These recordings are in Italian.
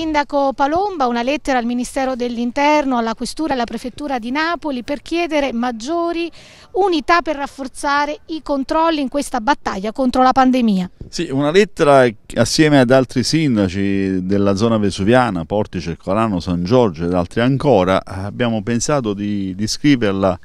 Sindaco Palomba una lettera al Ministero dell'Interno, alla Questura e alla Prefettura di Napoli per chiedere maggiori unità per rafforzare i controlli in questa battaglia contro la pandemia. Sì, una lettera assieme ad altri sindaci della zona vesuviana, Portice, Colano, San Giorgio ed altri ancora, abbiamo pensato di, di scriverla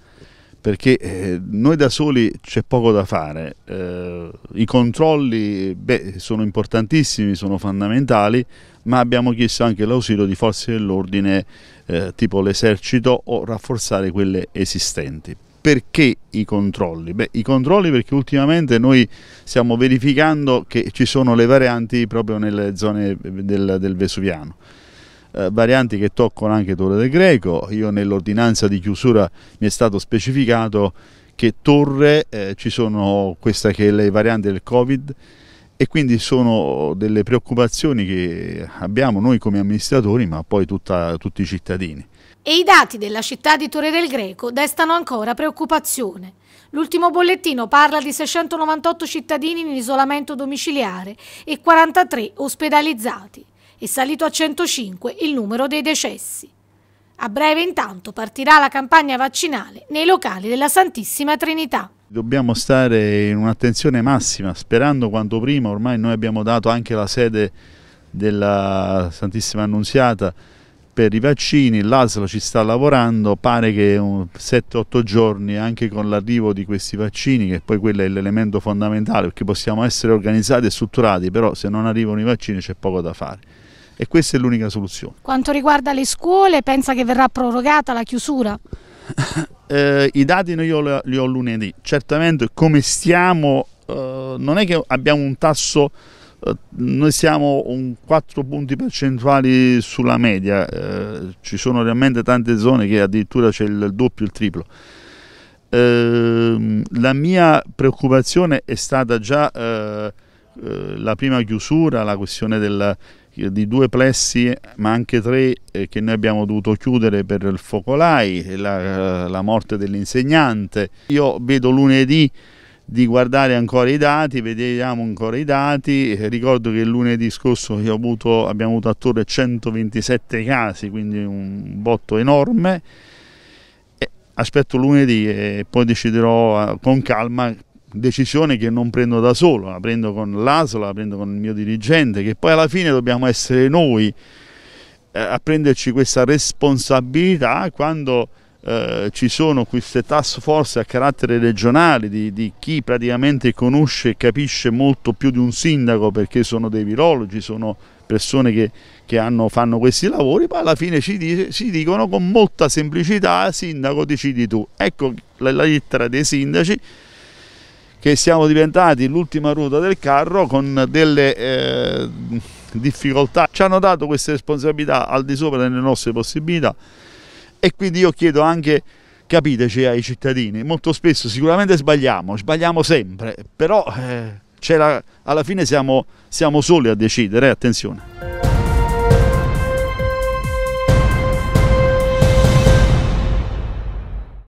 perché eh, noi da soli c'è poco da fare, eh, i controlli beh, sono importantissimi, sono fondamentali, ma abbiamo chiesto anche l'ausilio di forze dell'ordine eh, tipo l'esercito o rafforzare quelle esistenti. Perché i controlli? Beh, i controlli perché ultimamente noi stiamo verificando che ci sono le varianti proprio nelle zone del, del Vesuviano. Eh, varianti che toccano anche Torre del Greco. Io nell'ordinanza di chiusura mi è stato specificato che Torre eh, ci sono queste che le varianti del Covid e quindi sono delle preoccupazioni che abbiamo noi come amministratori ma poi tutta, tutti i cittadini. E i dati della città di Torre del Greco destano ancora preoccupazione. L'ultimo bollettino parla di 698 cittadini in isolamento domiciliare e 43 ospedalizzati è salito a 105 il numero dei decessi. A breve intanto partirà la campagna vaccinale nei locali della Santissima Trinità. Dobbiamo stare in un'attenzione massima, sperando quanto prima, ormai noi abbiamo dato anche la sede della Santissima Annunziata per i vaccini, l'ASL ci sta lavorando, pare che 7-8 giorni anche con l'arrivo di questi vaccini, che poi quello è l'elemento fondamentale perché possiamo essere organizzati e strutturati, però se non arrivano i vaccini c'è poco da fare e questa è l'unica soluzione. Quanto riguarda le scuole, pensa che verrà prorogata la chiusura? eh, I dati io li ho lunedì, certamente come stiamo, eh, non è che abbiamo un tasso eh, noi siamo un 4 punti percentuali sulla media, eh, ci sono realmente tante zone che addirittura c'è il doppio, il triplo. Eh, la mia preoccupazione è stata già eh, eh la prima chiusura, la questione del, di due plessi ma anche tre eh, che noi abbiamo dovuto chiudere per il focolai, la, eh, la morte dell'insegnante. Io vedo lunedì di guardare ancora i dati, vediamo ancora i dati, ricordo che lunedì scorso avuto, abbiamo avuto attorno a 127 casi, quindi un botto enorme aspetto lunedì e poi deciderò eh, con calma decisione che non prendo da solo, la prendo con l'asola, la prendo con il mio dirigente, che poi alla fine dobbiamo essere noi eh, a prenderci questa responsabilità quando eh, ci sono queste task force a carattere regionale di, di, chi praticamente conosce e capisce molto più di un sindaco perché sono dei virologi, sono persone che, che hanno, fanno questi lavori, poi alla fine ci, dice, ci dicono con molta semplicità sindaco decidi tu. Ecco la, la lettera dei sindaci che siamo diventati l'ultima ruota del carro con delle eh, difficoltà. Ci hanno dato queste responsabilità al di sopra delle nostre possibilità e quindi io chiedo anche capiteci ai cittadini, molto spesso sicuramente sbagliamo, sbagliamo sempre, però eh, la, alla fine siamo, siamo soli a decidere, eh, attenzione.